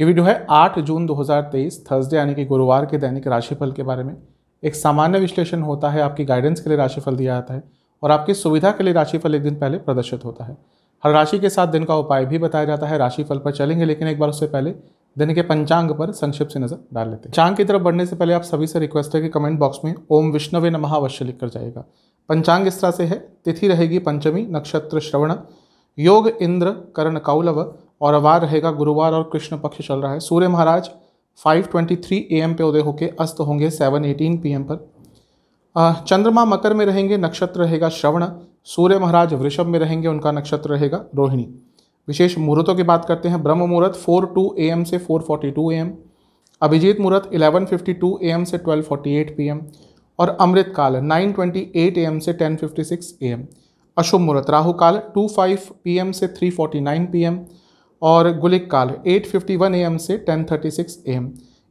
ये वीडियो है 8 जून 2023 थर्सडे यानी कि गुरुवार के दैनिक राशिफल के बारे में एक सामान्य विश्लेषण होता है आपकी गाइडेंस के लिए राशिफल दिया जाता है और आपकी सुविधा के लिए राशिफल एक दिन पहले प्रदर्शित होता है हर राशि के साथ दिन का उपाय भी बताया जाता है राशिफल पर चलेंगे लेकिन एक बार उससे पहले दिन के पंचांग पर संक्षिप्त से नजर डाल लेते हैं चांग की तरफ बढ़ने से पहले आप सभी से रिक्वेस्ट है कि कमेंट बॉक्स में ओम विष्णुवे नमः अवश्य लिख कर जाएगा पंचांग इस तरह से है तिथि रहेगी पंचमी नक्षत्र श्रवण योग इंद्र कर्ण कौलव और अवार रहेगा गुरुवार और कृष्ण पक्ष चल रहा है सूर्य महाराज 5:23 एम पे उदय होकर अस्त होंगे 7:18 एम पर चंद्रमा मकर में रहेंगे नक्षत्र रहेगा श्रवण सूर्य महाराज वृषभ में रहेंगे उनका नक्षत्र रहेगा रोहिणी विशेष मुहूर्तों की बात करते हैं ब्रह्म मुहूर्त फोर टू ए एम से four forty two A M अभिजीत मुहूर्त eleven fifty two A M से twelve forty eight P M और अमृत काल nine twenty eight A M से ten fifty six A M अशुभ मुहूर्त राहु काल टू फाइव पी एम से three forty nine P M और गुलिक काल 8:51 एम से 10:36 एम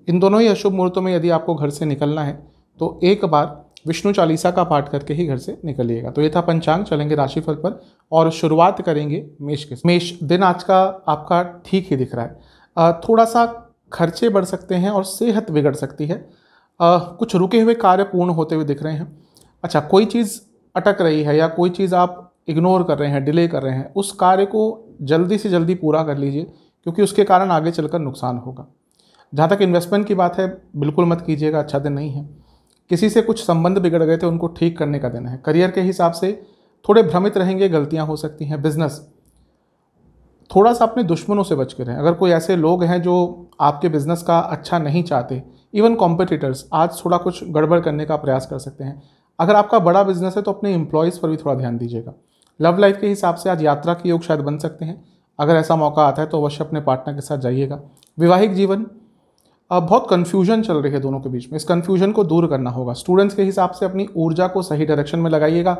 इन दोनों ही अशुभ मुहूर्तों में यदि आपको घर से निकलना है तो एक बार विष्णु चालीसा का पाठ करके ही घर से निकलिएगा तो ये था पंचांग चलेंगे राशिफल पर और शुरुआत करेंगे मेष के मेष दिन आज का आपका ठीक ही दिख रहा है थोड़ा सा खर्चे बढ़ सकते हैं और सेहत बिगड़ सकती है आ, कुछ रुके हुए कार्य पूर्ण होते हुए दिख रहे हैं अच्छा कोई चीज़ अटक रही है या कोई चीज़ आप इग्नोर कर रहे हैं डिले कर रहे हैं उस कार्य को जल्दी से जल्दी पूरा कर लीजिए क्योंकि उसके कारण आगे चलकर नुकसान होगा जहाँ तक इन्वेस्टमेंट की बात है बिल्कुल मत कीजिएगा अच्छा दिन नहीं है किसी से कुछ संबंध बिगड़ गए थे उनको ठीक करने का दिन है करियर के हिसाब से थोड़े भ्रमित रहेंगे गलतियाँ हो सकती हैं बिजनेस थोड़ा सा अपने दुश्मनों से बच के रहें अगर कोई ऐसे लोग हैं जो आपके बिज़नेस का अच्छा नहीं चाहते इवन कॉम्पिटिटर्स आज थोड़ा कुछ गड़बड़ करने का प्रयास कर सकते हैं अगर आपका बड़ा बिजनेस है तो अपने एम्प्लॉयज़ पर भी थोड़ा ध्यान दीजिएगा लव लाइफ के हिसाब से आज यात्रा के योग शायद बन सकते हैं अगर ऐसा मौका आता है तो अवश्य अपने पार्टनर के साथ जाइएगा वैवाहिक जीवन अब बहुत कन्फ्यूजन चल रही है दोनों के बीच में इस कन्फ्यूजन को दूर करना होगा स्टूडेंट्स के हिसाब से अपनी ऊर्जा को सही डायरेक्शन में लगाइएगा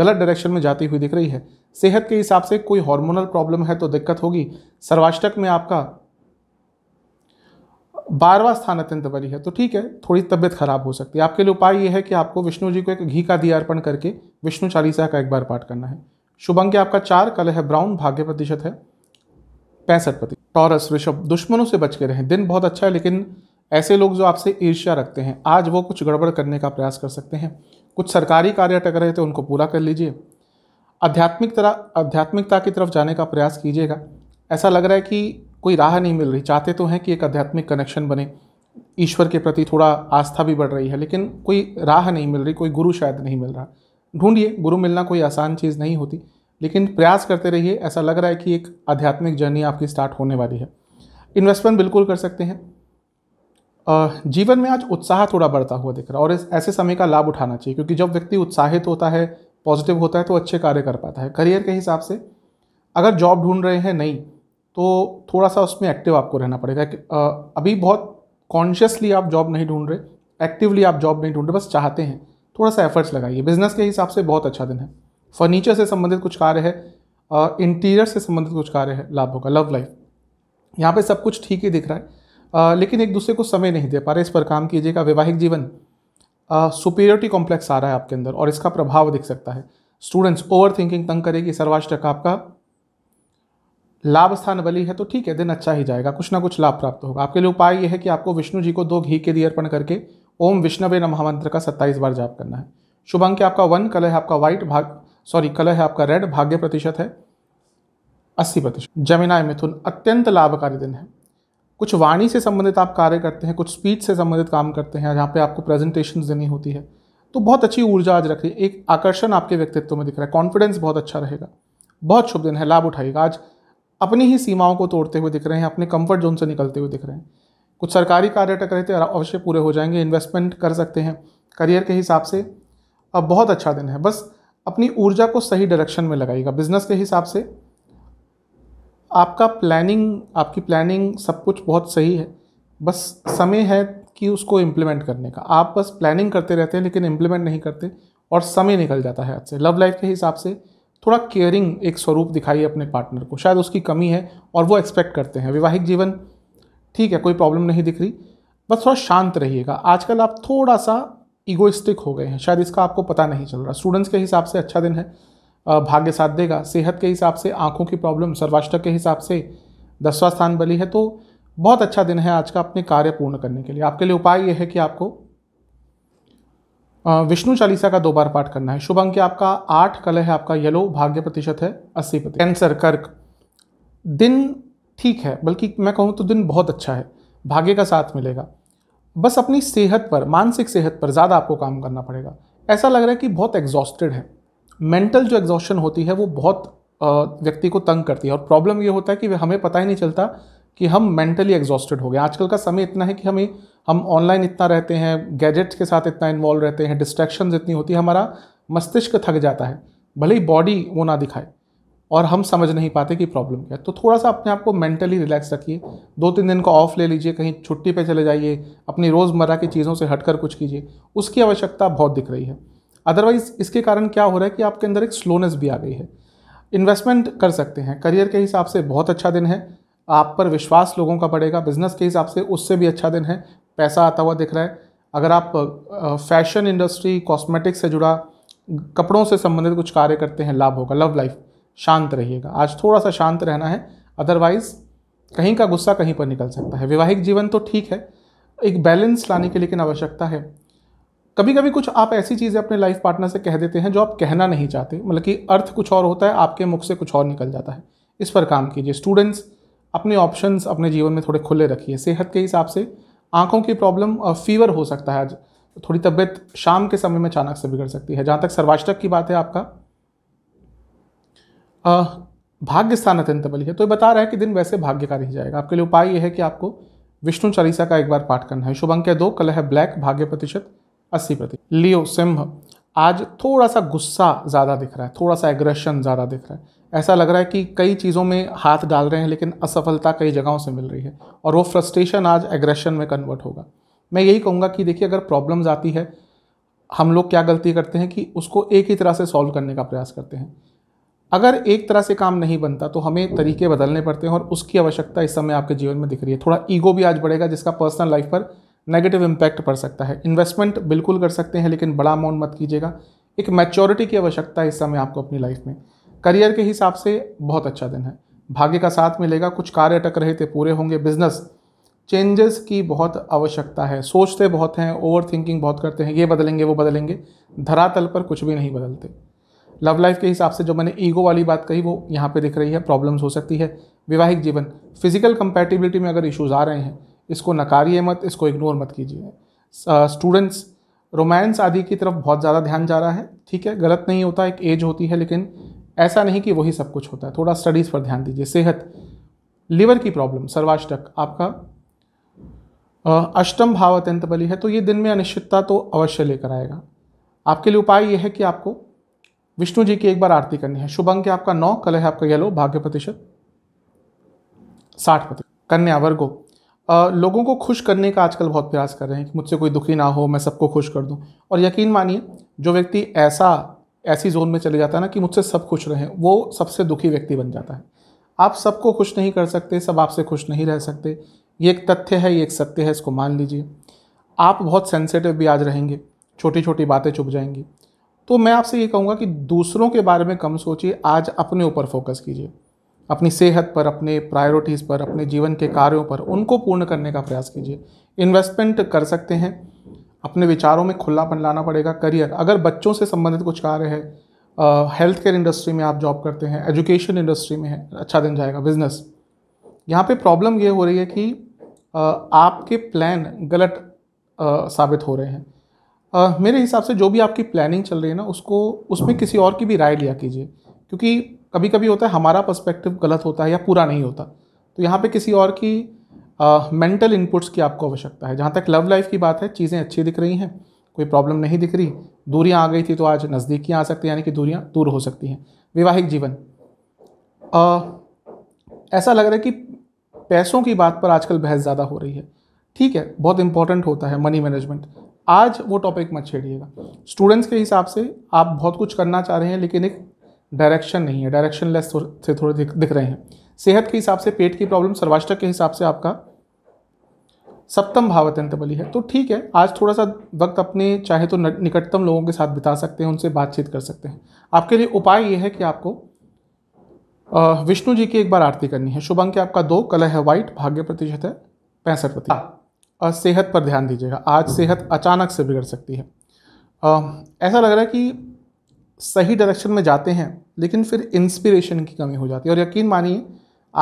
गलत डायरेक्शन में जाती हुई दिख रही है सेहत के हिसाब से कोई हार्मोनल प्रॉब्लम है तो दिक्कत होगी सर्वाष्टक में आपका बारवा स्थान अत्यंत बड़ी है तो ठीक है थोड़ी तबियत खराब हो सकती है आपके लिए उपाय यह है कि आपको विष्णु जी को एक घी का दिया अर्पण करके विष्णु चालीसा का एक बार पाठ करना है शुभ अंक आपका चार कल है ब्राउन भाग्य प्रतिशत है पैंसठ प्रति टॉरस ऋषभ दुश्मनों से बच के रहें दिन बहुत अच्छा है लेकिन ऐसे लोग जो आपसे ईर्ष्या रखते हैं आज वो कुछ गड़बड़ करने का प्रयास कर सकते हैं कुछ सरकारी कार्य अटक रहे थे उनको पूरा कर लीजिए आध्यात्मिक तरह आध्यात्मिकता की तरफ जाने का प्रयास कीजिएगा ऐसा लग रहा है कि कोई राह नहीं मिल रही चाहते तो हैं कि एक आध्यात्मिक कनेक्शन बने ईश्वर के प्रति थोड़ा आस्था भी बढ़ रही है लेकिन कोई राह नहीं मिल रही कोई गुरु शायद नहीं मिल रहा ढूंढिए गुरु मिलना कोई आसान चीज़ नहीं होती लेकिन प्रयास करते रहिए ऐसा लग रहा है कि एक आध्यात्मिक जर्नी आपकी स्टार्ट होने वाली है इन्वेस्टमेंट बिल्कुल कर सकते हैं जीवन में आज उत्साह थोड़ा बढ़ता हुआ दिख रहा है और इस ऐसे समय का लाभ उठाना चाहिए क्योंकि जब व्यक्ति उत्साहित होता है पॉजिटिव होता है तो अच्छे कार्य कर पाता है करियर के हिसाब से अगर जॉब ढूंढ रहे हैं नहीं तो थोड़ा सा उसमें एक्टिव आपको रहना पड़ेगा अभी बहुत कॉन्शियसली आप जॉब नहीं ढूंढ रहे एक्टिवली आप जॉब नहीं ढूंढ रहे बस चाहते हैं थोड़ा सा एफर्ट्स लगाइए बिजनेस के हिसाब से बहुत अच्छा दिन है फर्नीचर से संबंधित कुछ कार्य है इंटीरियर से संबंधित कुछ कार्य है लाभ होगा लव लाइफ यहाँ पे सब कुछ ठीक ही दिख रहा है आ, लेकिन एक दूसरे को समय नहीं दे पा रहे इस पर काम कीजिएगा वैवाहिक जीवन सुपीरियरिटी कॉम्प्लेक्स आ रहा है आपके अंदर और इसका प्रभाव दिख सकता है स्टूडेंट्स ओवर थिंकिंग तंग करेगी सर्वाष्टक आपका लाभ स्थान बली है तो ठीक है दिन अच्छा ही जाएगा कुछ ना कुछ लाभ प्राप्त होगा आपके लिए उपाय यह है कि आपको विष्णु जी को दो घी के दिए अर्पण करके ओम विष्णवे न महामंत्र का सत्ताईस बार जाप करना है शुभ अंक आपका वन कलर है आपका व्हाइट भाग सॉरी कलर है आपका रेड भाग्य प्रतिशत है अस्सी प्रतिशत जमिनाय मिथुन अत्यंत लाभकारी दिन है कुछ वाणी से संबंधित आप कार्य करते हैं कुछ स्पीच से संबंधित काम करते हैं जहाँ पे आपको प्रेजेंटेशन देनी होती है तो बहुत अच्छी ऊर्जा आज रख रही है एक आकर्षण आपके व्यक्तित्व में दिख रहा है कॉन्फिडेंस बहुत अच्छा रहेगा बहुत शुभ दिन है लाभ उठाएगा आज अपनी ही सीमाओं को तोड़ते हुए दिख रहे हैं अपने कंफर्ट जोन से निकलते हुए दिख रहे हैं कुछ सरकारी कार्य अटक रहे थे अवश्य पूरे हो जाएंगे इन्वेस्टमेंट कर सकते हैं करियर के हिसाब से अब बहुत अच्छा दिन है बस अपनी ऊर्जा को सही डायरेक्शन में लगाइएगा बिजनेस के हिसाब से आपका प्लानिंग आपकी प्लानिंग सब कुछ बहुत सही है बस समय है कि उसको इम्प्लीमेंट करने का आप बस प्लानिंग करते रहते हैं लेकिन इम्प्लीमेंट नहीं करते और समय निकल जाता है हाथ से लव लाइफ के हिसाब से थोड़ा केयरिंग एक स्वरूप दिखाइए अपने पार्टनर को शायद उसकी कमी है और वो एक्सपेक्ट करते हैं वैवाहिक जीवन ठीक है कोई प्रॉब्लम नहीं दिख रही बस थोड़ा शांत रहिएगा आजकल आप थोड़ा सा ईगोइस्टिक हो गए हैं शायद इसका आपको पता नहीं चल रहा स्टूडेंट्स के हिसाब से अच्छा दिन है भाग्य साथ देगा सेहत के हिसाब से आंखों की प्रॉब्लम सर्वाष्टक के हिसाब से दसवां स्थान बली है तो बहुत अच्छा दिन है आज का अपने कार्य पूर्ण करने के लिए आपके लिए उपाय यह है कि आपको विष्णु चालीसा का दो बार पाठ करना है शुभ अंक आपका आठ कलर है आपका येलो भाग्य प्रतिशत है अस्सी प्रतिशत कैंसर कर्क दिन ठीक है बल्कि मैं कहूँ तो दिन बहुत अच्छा है भाग्य का साथ मिलेगा बस अपनी सेहत पर मानसिक सेहत पर ज़्यादा आपको काम करना पड़ेगा ऐसा लग रहा है कि बहुत एग्जॉस्टेड है मेंटल जो एग्जॉशन होती है वो बहुत व्यक्ति को तंग करती है और प्रॉब्लम ये होता है कि हमें पता ही नहीं चलता कि हम मेंटली एग्जॉस्टेड हो गए आजकल का समय इतना है कि हमें हम ऑनलाइन इतना रहते हैं गैजेट्स के साथ इतना इन्वॉल्व रहते हैं डिस्ट्रैक्शन इतनी होती है हमारा मस्तिष्क थक जाता है भले ही बॉडी वो ना दिखाए और हम समझ नहीं पाते कि प्रॉब्लम क्या है तो थोड़ा सा अपने आप को मेंटली रिलैक्स रखिए दो तीन दिन का ऑफ ले लीजिए कहीं छुट्टी पे चले जाइए अपनी रोज़मर्रा की चीज़ों से हटकर कुछ कीजिए उसकी आवश्यकता बहुत दिख रही है अदरवाइज़ इसके कारण क्या हो रहा है कि आपके अंदर एक स्लोनेस भी आ गई है इन्वेस्टमेंट कर सकते हैं करियर के हिसाब से बहुत अच्छा दिन है आप पर विश्वास लोगों का बढ़ेगा बिजनेस के हिसाब से उससे भी अच्छा दिन है पैसा आता हुआ दिख रहा है अगर आप फैशन इंडस्ट्री कॉस्मेटिक्स से जुड़ा कपड़ों से संबंधित कुछ कार्य करते हैं लाभ होगा लव लाइफ शांत रहिएगा आज थोड़ा सा शांत रहना है अदरवाइज कहीं का गुस्सा कहीं पर निकल सकता है वैवाहिक जीवन तो ठीक है एक बैलेंस लाने की लेकिन आवश्यकता है कभी कभी कुछ आप ऐसी चीज़ें अपने लाइफ पार्टनर से कह देते हैं जो आप कहना नहीं चाहते मतलब कि अर्थ कुछ और होता है आपके मुख से कुछ और निकल जाता है इस पर काम कीजिए स्टूडेंट्स अपने ऑप्शंस अपने जीवन में थोड़े खुले रखिए सेहत के हिसाब से आंखों की प्रॉब्लम फीवर हो सकता है आज थोड़ी तबीयत शाम के समय में अचानक से बिगड़ सकती है जहाँ तक सर्वाष्टक की बात है आपका भाग्य स्थान अत्यंत बली है तो ये बता रहा है कि दिन वैसे भाग्य का ही जाएगा आपके लिए उपाय यह है कि आपको विष्णु चालीसा का एक बार पाठ करना है शुभ अंक है दो कल है ब्लैक भाग्य प्रतिशत अस्सी प्रति लियो सिंह आज थोड़ा सा गुस्सा ज़्यादा दिख रहा है थोड़ा सा एग्रेशन ज़्यादा दिख रहा है ऐसा लग रहा है कि कई चीज़ों में हाथ डाल रहे हैं लेकिन असफलता कई जगहों से मिल रही है और वो फ्रस्ट्रेशन आज एग्रेशन में कन्वर्ट होगा मैं यही कहूँगा कि देखिए अगर प्रॉब्लम्स आती है हम लोग क्या गलती करते हैं कि उसको एक ही तरह से सॉल्व करने का प्रयास करते हैं अगर एक तरह से काम नहीं बनता तो हमें तरीके बदलने पड़ते हैं और उसकी आवश्यकता इस समय आपके जीवन में दिख रही है थोड़ा ईगो भी आज बढ़ेगा जिसका पर्सनल लाइफ पर नेगेटिव इम्पैक्ट पड़ सकता है इन्वेस्टमेंट बिल्कुल कर सकते हैं लेकिन बड़ा अमाउंट मत कीजिएगा एक मैच्योरिटी की आवश्यकता इस समय आपको अपनी लाइफ में करियर के हिसाब से बहुत अच्छा दिन है भाग्य का साथ मिलेगा कुछ कार्य अटक रहे थे पूरे होंगे बिजनेस चेंजेस की बहुत आवश्यकता है सोचते बहुत हैं ओवर थिंकिंग बहुत करते हैं ये बदलेंगे वो बदलेंगे धरातल पर कुछ भी नहीं बदलते लव लाइफ के हिसाब से जो मैंने ईगो वाली बात कही वो यहाँ पे दिख रही है प्रॉब्लम्स हो सकती है वैवाहिक जीवन फिजिकल कंपैटिबिलिटी में अगर इश्यूज़ आ रहे हैं इसको नकारिए मत इसको इग्नोर मत कीजिए स्टूडेंट्स रोमांस आदि की तरफ बहुत ज़्यादा ध्यान जा रहा है ठीक है गलत नहीं होता एक एज होती है लेकिन ऐसा नहीं कि वही सब कुछ होता है थोड़ा स्टडीज़ पर ध्यान दीजिए सेहत लिवर की प्रॉब्लम सर्वाष्टक आपका अष्टम भाव अत्यंत बली है तो ये दिन में अनिश्चितता तो अवश्य लेकर आएगा आपके लिए उपाय यह है कि आपको विष्णु जी की एक बार आरती करनी है शुभ अंक है आपका नौ कल है आपका येलो भाग्य प्रतिशत साठ प्रतिशत कन्या वर्गो आ, लोगों को खुश करने का आजकल बहुत प्रयास कर रहे हैं कि मुझसे कोई दुखी ना हो मैं सबको खुश कर दूं और यकीन मानिए जो व्यक्ति ऐसा ऐसी जोन में चले जाता है ना कि मुझसे सब खुश रहें वो सबसे दुखी व्यक्ति बन जाता है आप सबको खुश नहीं कर सकते सब आपसे खुश नहीं रह सकते ये एक तथ्य है ये एक सत्य है इसको मान लीजिए आप बहुत सेंसिटिव भी आज रहेंगे छोटी छोटी बातें चुप जाएंगी तो मैं आपसे ये कहूँगा कि दूसरों के बारे में कम सोचिए आज अपने ऊपर फोकस कीजिए अपनी सेहत पर अपने प्रायोरिटीज़ पर अपने जीवन के कार्यों पर उनको पूर्ण करने का प्रयास कीजिए इन्वेस्टमेंट कर सकते हैं अपने विचारों में खुलापन लाना पड़ेगा करियर अगर बच्चों से संबंधित कुछ कार्य है हेल्थ केयर इंडस्ट्री में आप जॉब करते हैं एजुकेशन इंडस्ट्री में है अच्छा दिन जाएगा बिजनेस यहाँ पे प्रॉब्लम ये हो रही है कि आपके प्लान गलत साबित हो रहे हैं आ, मेरे हिसाब से जो भी आपकी प्लानिंग चल रही है ना उसको उसमें किसी और की भी राय लिया कीजिए क्योंकि कभी कभी होता है हमारा पर्सपेक्टिव गलत होता है या पूरा नहीं होता तो यहाँ पे किसी और की मेंटल इनपुट्स की आपको आवश्यकता है जहाँ तक लव लाइफ की बात है चीज़ें अच्छी दिख रही हैं कोई प्रॉब्लम नहीं दिख रही दूरियाँ आ गई थी तो आज नज़दीकियाँ आ सकती हैं यानी कि दूरियाँ दूर हो सकती हैं वैवाहिक जीवन आ, ऐसा लग रहा है कि पैसों की बात पर आजकल बहस ज़्यादा हो रही है ठीक है बहुत इंपॉर्टेंट होता है मनी मैनेजमेंट आज वो टॉपिक मत छेड़िएगा स्टूडेंट्स के हिसाब से आप बहुत कुछ करना चाह रहे हैं लेकिन एक डायरेक्शन नहीं है डायरेक्शन लेस से थोड़े दिख, दिख रहे हैं सेहत के हिसाब से पेट की प्रॉब्लम सर्वाष्टक के हिसाब से आपका सप्तम भाव अत्यंत बली है तो ठीक है आज थोड़ा सा वक्त अपने चाहे तो निकटतम लोगों के साथ बिता सकते हैं उनसे बातचीत कर सकते हैं आपके लिए उपाय ये है कि आपको विष्णु जी की एक बार आरती करनी है शुभ अंक आपका दो कलर है व्हाइट भाग्य प्रतिशत है पैंसठ प्रतिशत सेहत पर ध्यान दीजिएगा आज सेहत अचानक से बिगड़ सकती है ऐसा लग रहा है कि सही डायरेक्शन में जाते हैं लेकिन फिर इंस्पिरेशन की कमी हो जाती है और यकीन मानिए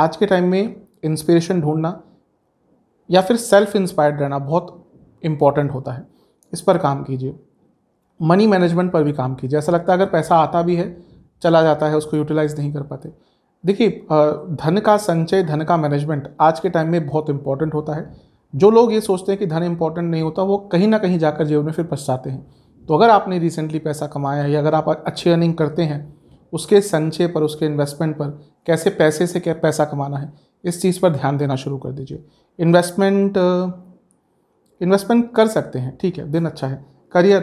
आज के टाइम में इंस्पिरेशन ढूंढना या फिर सेल्फ इंस्पायर्ड रहना बहुत इम्पॉर्टेंट होता है इस पर काम कीजिए मनी मैनेजमेंट पर भी काम कीजिए ऐसा लगता है अगर पैसा आता भी है चला जाता है उसको यूटिलाइज नहीं कर पाते देखिए धन का संचय धन का मैनेजमेंट आज के टाइम में बहुत इम्पॉर्टेंट होता है जो लोग ये सोचते हैं कि धन इंपॉर्टेंट नहीं होता वो कहीं ना कहीं जाकर जीवन में फिर पछताते हैं तो अगर आपने रिसेंटली पैसा कमाया है या अगर आप अच्छी अर्निंग करते हैं उसके संचय पर उसके इन्वेस्टमेंट पर कैसे पैसे से क्या पैसा कमाना है इस चीज़ पर ध्यान देना शुरू कर दीजिए इन्वेस्टमेंट इन्वेस्टमेंट कर सकते हैं ठीक है दिन अच्छा है करियर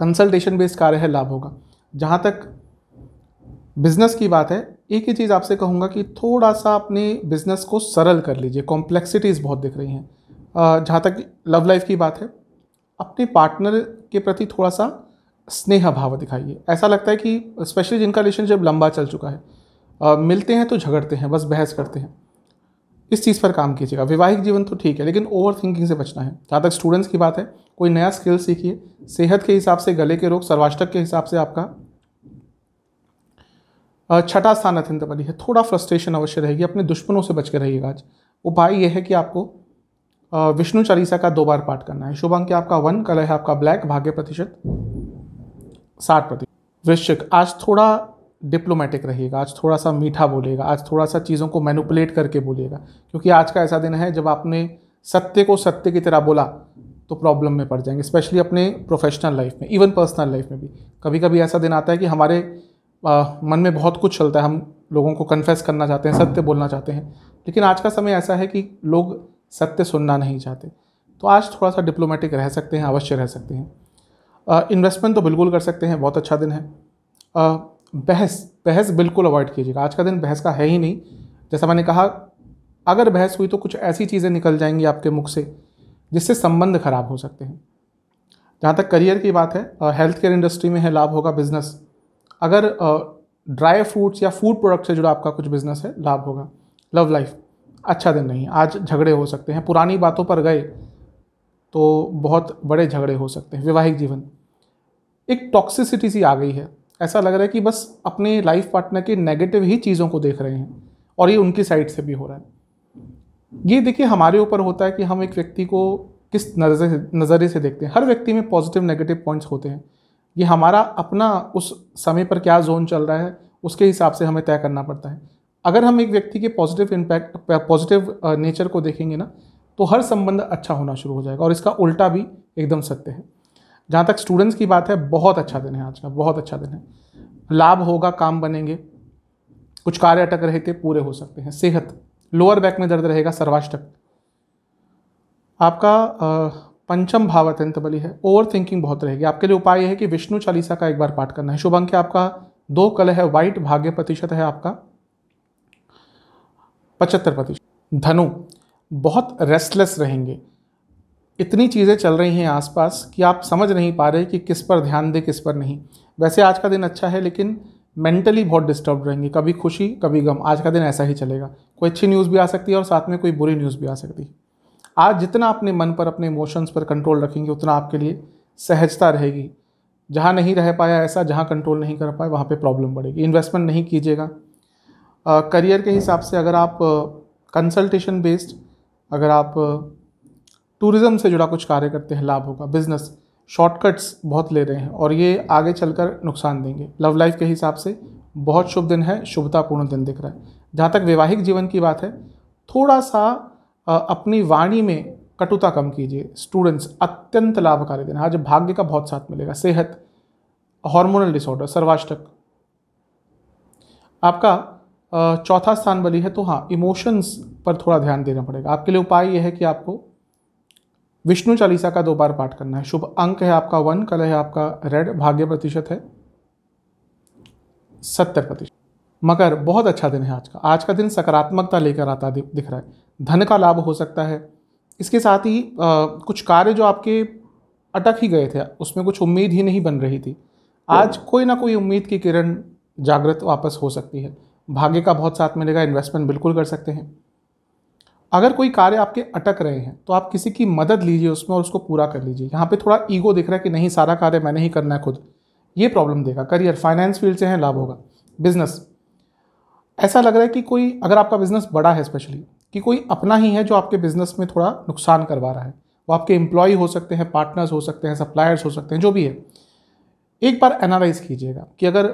कंसल्टेशन बेस्ड कार्य है लाभ होगा जहाँ तक बिजनेस की बात है एक ही चीज़ आपसे कहूँगा कि थोड़ा सा अपने बिज़नेस को सरल कर लीजिए कॉम्प्लेक्सिटीज़ बहुत दिख रही हैं जहाँ तक लव लाइफ की बात है अपने पार्टनर के प्रति थोड़ा सा स्नेह भाव दिखाइए ऐसा लगता है कि स्पेशली जिनका रिलेशनशिप लंबा चल चुका है आ, मिलते हैं तो झगड़ते हैं बस बहस करते हैं इस चीज़ पर काम कीजिएगा वैवाहिक जीवन तो ठीक है लेकिन ओवर थिंकिंग से बचना है जहाँ तक स्टूडेंट्स की बात है कोई नया स्किल सीखिए सेहत के हिसाब से गले के रोग सर्वाष्टक के हिसाब से आपका छठा स्थान अत्यंत बली है थोड़ा फ्रस्ट्रेशन अवश्य रहेगी अपने दुश्मनों से बच के रहिएगा आज उपाय यह है कि आपको विष्णु चालीसा का दो बार पाठ करना है शुभ अंक है आपका वन कलर है आपका ब्लैक भाग्य प्रतिशत साठ प्रतिशत वृश्चिक आज थोड़ा डिप्लोमेटिक रहेगा आज थोड़ा सा मीठा बोलेगा आज थोड़ा सा चीज़ों को मैनुपलेट करके बोलेगा क्योंकि आज का ऐसा दिन है जब आपने सत्य को सत्य की तरह बोला तो प्रॉब्लम में पड़ जाएंगे स्पेशली अपने प्रोफेशनल लाइफ में इवन पर्सनल लाइफ में भी कभी कभी ऐसा दिन आता है कि हमारे आ, मन में बहुत कुछ चलता है हम लोगों को कन्फेस करना चाहते हैं सत्य बोलना चाहते हैं लेकिन आज का समय ऐसा है कि लोग सत्य सुनना नहीं चाहते तो आज थोड़ा सा डिप्लोमेटिक रह सकते हैं अवश्य रह सकते हैं इन्वेस्टमेंट तो बिल्कुल कर सकते हैं बहुत अच्छा दिन है आ, बहस बहस बिल्कुल अवॉइड कीजिएगा आज का दिन बहस का है ही नहीं जैसा मैंने कहा अगर बहस हुई तो कुछ ऐसी चीज़ें निकल जाएंगी आपके मुख से जिससे संबंध खराब हो सकते हैं जहाँ तक करियर की बात है हेल्थ केयर इंडस्ट्री में है लाभ होगा बिजनेस अगर ड्राई फ्रूट्स या फूड प्रोडक्ट से जुड़ा आपका कुछ बिजनेस है लाभ होगा लव लाइफ अच्छा दिन नहीं आज झगड़े हो सकते हैं पुरानी बातों पर गए तो बहुत बड़े झगड़े हो सकते हैं वैवाहिक जीवन एक टॉक्सिसिटी सी आ गई है ऐसा लग रहा है कि बस अपने लाइफ पार्टनर के नेगेटिव ही चीज़ों को देख रहे हैं और ये उनकी साइड से भी हो रहा है ये देखिए हमारे ऊपर होता है कि हम एक व्यक्ति को किस नज़र नज़रिए से देखते हैं हर व्यक्ति में पॉजिटिव नेगेटिव पॉइंट्स होते हैं ये हमारा अपना उस समय पर क्या जोन चल रहा है उसके हिसाब से हमें तय करना पड़ता है अगर हम एक व्यक्ति के पॉजिटिव इम्पैक्ट पॉजिटिव नेचर को देखेंगे ना तो हर संबंध अच्छा होना शुरू हो जाएगा और इसका उल्टा भी एकदम सत्य है जहाँ तक स्टूडेंट्स की बात है बहुत अच्छा दिन है आज का बहुत अच्छा दिन है लाभ होगा काम बनेंगे कुछ कार्य अटक रहे थे पूरे हो सकते हैं सेहत लोअर बैक में दर्द रहेगा सर्वाष्टक आपका पंचम भाव अत्यंत बली है ओवर थिंकिंग बहुत रहेगी आपके लिए उपाय है कि विष्णु चालीसा का एक बार पाठ करना है शुभ अंक आपका दो कल है व्हाइट भाग्य प्रतिशत है आपका पचहत्तर प्रतिशत धनु बहुत रेस्टलेस रहेंगे इतनी चीज़ें चल रही हैं आसपास कि आप समझ नहीं पा रहे कि किस पर ध्यान दें किस पर नहीं वैसे आज का दिन अच्छा है लेकिन मेंटली बहुत डिस्टर्ब रहेंगे कभी खुशी कभी गम आज का दिन ऐसा ही चलेगा कोई अच्छी न्यूज़ भी आ सकती है और साथ में कोई बुरी न्यूज़ भी आ सकती है आज जितना अपने मन पर अपने इमोशंस पर कंट्रोल रखेंगे उतना आपके लिए सहजता रहेगी जहाँ नहीं रह पाया ऐसा जहाँ कंट्रोल नहीं कर पाए वहाँ पे प्रॉब्लम बढ़ेगी इन्वेस्टमेंट नहीं कीजिएगा करियर के हिसाब से अगर आप कंसल्टेशन बेस्ड अगर आप टूरिज़्म से जुड़ा कुछ कार्य करते हैं लाभ होगा बिजनेस शॉर्टकट्स बहुत ले रहे हैं और ये आगे चलकर नुकसान देंगे लव लाइफ के हिसाब से बहुत शुभ दिन है शुभतापूर्ण दिन दिख रहा है जहाँ तक वैवाहिक जीवन की बात है थोड़ा सा अपनी वाणी में कटुता कम कीजिए स्टूडेंट्स अत्यंत लाभकारी दिन आज हाँ, भाग्य का बहुत साथ मिलेगा सेहत हार्मोनल डिसऑर्डर सर्वाष्टक आपका चौथा स्थान बली है तो हाँ इमोशंस पर थोड़ा ध्यान देना पड़ेगा आपके लिए उपाय यह है कि आपको विष्णु चालीसा का दो बार पाठ करना है शुभ अंक है आपका वन कलर है आपका रेड भाग्य प्रतिशत है सत्तर प्रतिशत मगर बहुत अच्छा दिन है आज का आज का दिन सकारात्मकता लेकर आता दिख रहा है धन का लाभ हो सकता है इसके साथ ही आ, कुछ कार्य जो आपके अटक ही गए थे उसमें कुछ उम्मीद ही नहीं बन रही थी आज कोई ना कोई उम्मीद की किरण जागृत वापस हो सकती है भाग्य का बहुत साथ मिलेगा इन्वेस्टमेंट बिल्कुल कर सकते हैं अगर कोई कार्य आपके अटक रहे हैं तो आप किसी की मदद लीजिए उसमें और उसको पूरा कर लीजिए यहाँ पे थोड़ा ईगो दिख रहा है कि नहीं सारा कार्य मैंने ही करना है खुद ये प्रॉब्लम देगा करियर फाइनेंस फील्ड से हैं लाभ होगा बिजनेस ऐसा लग रहा है कि कोई अगर आपका बिजनेस बड़ा है स्पेशली कि कोई अपना ही है जो आपके बिज़नेस में थोड़ा नुकसान करवा रहा है वो आपके एम्प्लॉय हो सकते हैं पार्टनर्स हो सकते हैं सप्लायर्स हो सकते हैं जो भी है एक बार एनालाइज कीजिएगा कि अगर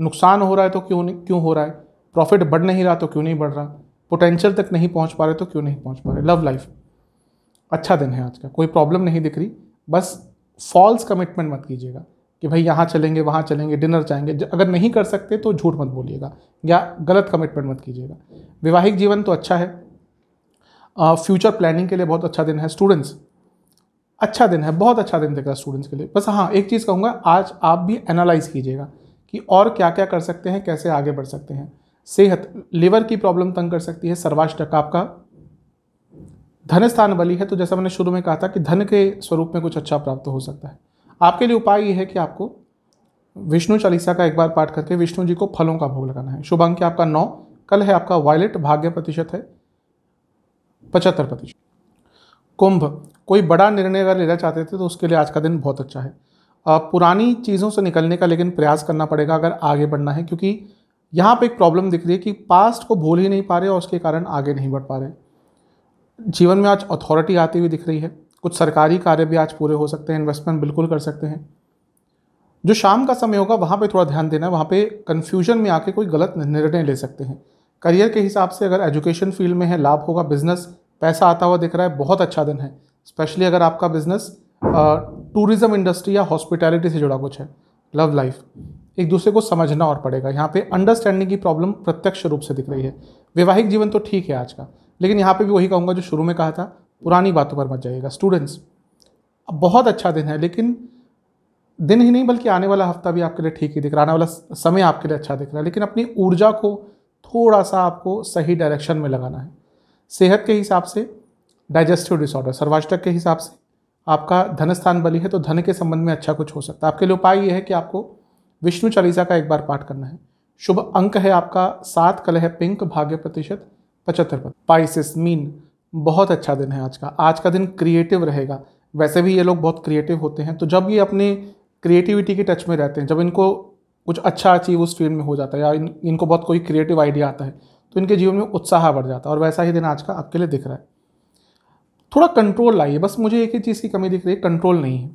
नुकसान हो रहा है तो क्यों नहीं क्यों हो रहा है प्रॉफिट बढ़ नहीं रहा तो क्यों नहीं बढ़ रहा पोटेंशियल तक नहीं पहुंच पा रहे तो क्यों नहीं पहुंच पा रहे लव लाइफ अच्छा दिन है आज का कोई प्रॉब्लम नहीं दिख रही बस फॉल्स कमिटमेंट मत कीजिएगा कि भाई यहाँ चलेंगे वहाँ चलेंगे डिनर जाएंगे अगर नहीं कर सकते तो झूठ मत बोलिएगा या गलत कमिटमेंट मत कीजिएगा वैवाहिक जीवन तो अच्छा है फ्यूचर uh, प्लानिंग के लिए बहुत अच्छा दिन है स्टूडेंट्स अच्छा दिन है बहुत अच्छा दिन दिख रहा है स्टूडेंट्स के लिए बस हाँ एक चीज़ कहूँगा आज आप भी एनालाइज कीजिएगा कि और क्या क्या कर सकते हैं कैसे आगे बढ़ सकते हैं सेहत लिवर की प्रॉब्लम तंग कर सकती है सर्वाष्टक आपका धन स्थान बली है तो जैसा मैंने शुरू में कहा था कि धन के स्वरूप में कुछ अच्छा प्राप्त हो सकता है आपके लिए उपाय ये है कि आपको विष्णु चालीसा का एक बार पाठ करके विष्णु जी को फलों का भोग लगाना है शुभ अंक आपका नौ कल है आपका वायलेट भाग्य प्रतिशत है पचहत्तर प्रतिशत कुंभ कोई बड़ा निर्णय अगर लेना चाहते थे तो उसके लिए आज का दिन बहुत अच्छा है पुरानी चीज़ों से निकलने का लेकिन प्रयास करना पड़ेगा अगर आगे बढ़ना है क्योंकि यहाँ पे एक प्रॉब्लम दिख रही है कि पास्ट को भूल ही नहीं पा रहे और उसके कारण आगे नहीं बढ़ पा रहे जीवन में आज अथॉरिटी आती हुई दिख रही है कुछ सरकारी कार्य भी आज पूरे हो सकते हैं इन्वेस्टमेंट बिल्कुल कर सकते हैं जो शाम का समय होगा वहाँ पे थोड़ा ध्यान देना है वहाँ पे कन्फ्यूजन में आके कोई गलत निर्णय ले सकते हैं करियर के हिसाब से अगर एजुकेशन फील्ड में है लाभ होगा बिजनेस पैसा आता हुआ दिख रहा है बहुत अच्छा दिन है स्पेशली अगर आपका बिजनेस टूरिज्म इंडस्ट्री या हॉस्पिटैलिटी से जुड़ा कुछ है लव लाइफ एक दूसरे को समझना और पड़ेगा यहाँ पे अंडरस्टैंडिंग की प्रॉब्लम प्रत्यक्ष रूप से दिख रही है वैवाहिक जीवन तो ठीक है आज का लेकिन यहाँ पे भी वही कहूँगा जो शुरू में कहा था पुरानी बातों पर मत जाइएगा स्टूडेंट्स अब बहुत अच्छा दिन है लेकिन दिन ही नहीं बल्कि आने वाला हफ्ता भी आपके लिए ठीक ही दिख रहा है आने वाला समय आपके लिए अच्छा दिख रहा है लेकिन अपनी ऊर्जा को थोड़ा सा आपको सही डायरेक्शन में लगाना है सेहत के हिसाब से डाइजेस्टिव डिसऑर्डर सर्वाष्टक के हिसाब से आपका धन स्थान बली है तो धन के संबंध में अच्छा कुछ हो सकता है आपके लिए उपाय यह है कि आपको विष्णु चालीसा का एक बार पाठ करना है शुभ अंक है आपका सात कल है पिंक भाग्य प्रतिशत पचहत्तर पर पाइसिस मीन बहुत अच्छा दिन है आज का आज का दिन क्रिएटिव रहेगा वैसे भी ये लोग बहुत क्रिएटिव होते हैं तो जब ये अपने क्रिएटिविटी के टच में रहते हैं जब इनको कुछ अच्छा अचीव उस फील्ड में हो जाता है या इन, इनको बहुत कोई क्रिएटिव आइडिया आता है तो इनके जीवन में उत्साह बढ़ जाता है और वैसा ही दिन आज का आपके लिए दिख रहा है थोड़ा कंट्रोल लाइए बस मुझे एक ही चीज़ की कमी दिख रही है कंट्रोल नहीं है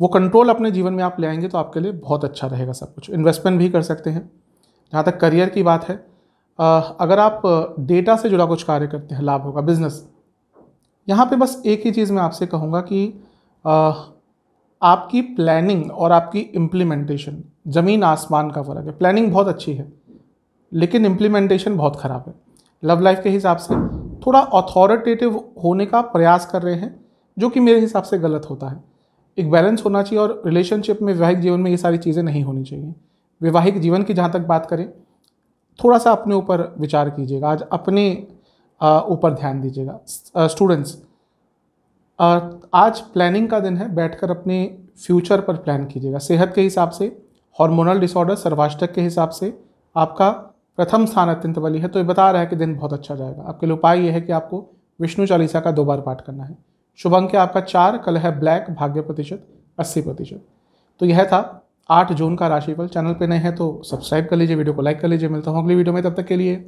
वो कंट्रोल अपने जीवन में आप ले आएंगे तो आपके लिए बहुत अच्छा रहेगा सब कुछ इन्वेस्टमेंट भी कर सकते हैं जहाँ तक करियर की बात है अगर आप डेटा से जुड़ा कुछ कार्य करते हैं लाभ होगा बिजनेस यहाँ पे बस एक ही चीज़ मैं आपसे कहूँगा कि आपकी प्लानिंग और आपकी इम्प्लीमेंटेशन ज़मीन आसमान का फ़र्क है प्लानिंग बहुत अच्छी है लेकिन इम्प्लीमेंटेशन बहुत ख़राब है लव लाइफ के हिसाब से थोड़ा अथॉरिटेटिव होने का प्रयास कर रहे हैं जो कि मेरे हिसाब से गलत होता है एक बैलेंस होना चाहिए और रिलेशनशिप में वैवाहिक जीवन में ये सारी चीज़ें नहीं होनी चाहिए वैवाहिक जीवन की जहाँ तक बात करें थोड़ा सा अपने ऊपर विचार कीजिएगा आज अपने ऊपर ध्यान दीजिएगा स्टूडेंट्स आज प्लानिंग का दिन है बैठकर अपने फ्यूचर पर प्लान कीजिएगा सेहत के हिसाब से हार्मोनल डिसऑर्डर सर्वाष्टक के हिसाब से आपका प्रथम स्थान अत्यंत बली है तो ये बता रहा है कि दिन बहुत अच्छा जाएगा आपके लिए उपाय यह है कि आपको विष्णु चालीसा का दो बार पाठ करना है शुभ अंक आपका चार कल है ब्लैक भाग्य प्रतिशत अस्सी प्रतिशत तो यह था आठ जून का राशिफल चैनल पर नए हैं तो सब्सक्राइब कर लीजिए वीडियो को लाइक कर लीजिए मिलता हूँ अगली वीडियो में तब तक के लिए